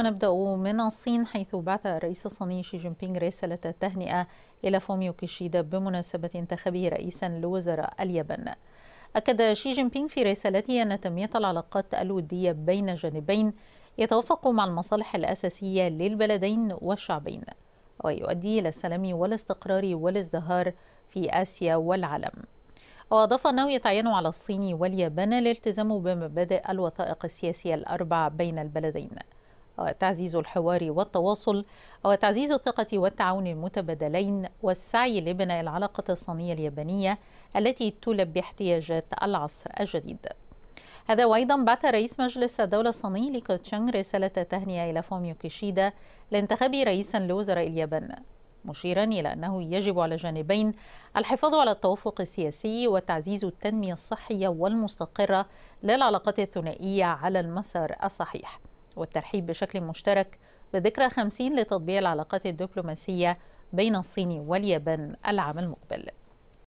نبدأ من الصين حيث بعث الرئيس الصيني شي جين بينغ رسالة تهنئة إلى فوميو كيشيدا بمناسبة انتخابه رئيسا لوزراء اليابان أكد شي جين بينغ في رسالته أن تنمية العلاقات الودية بين الجانبين يتوافق مع المصالح الأساسية للبلدين والشعبين ويؤدي إلى السلام والاستقرار والازدهار في آسيا والعالم وأضاف أنه يتعين على الصين واليابان الالتزام بمبادئ الوثائق السياسية الأربع بين البلدين وتعزيز الحوار والتواصل وتعزيز الثقة والتعاون المتبادلين والسعي لبناء العلاقة الصينية اليابانية التي تلبي احتياجات العصر الجديد هذا وأيضا بعث رئيس مجلس الدولة الصيني لي رسالة تهنئة إلى فوميو كيشيدا لانتخاب رئيسا لوزراء اليابان مشيرا إلى أنه يجب على جانبين الحفاظ على التوافق السياسي وتعزيز التنمية الصحية والمستقرة للعلاقات الثنائية على المسار الصحيح والترحيب بشكل مشترك بذكرى 50 لتطبيع العلاقات الدبلوماسية بين الصين واليابان العام المقبل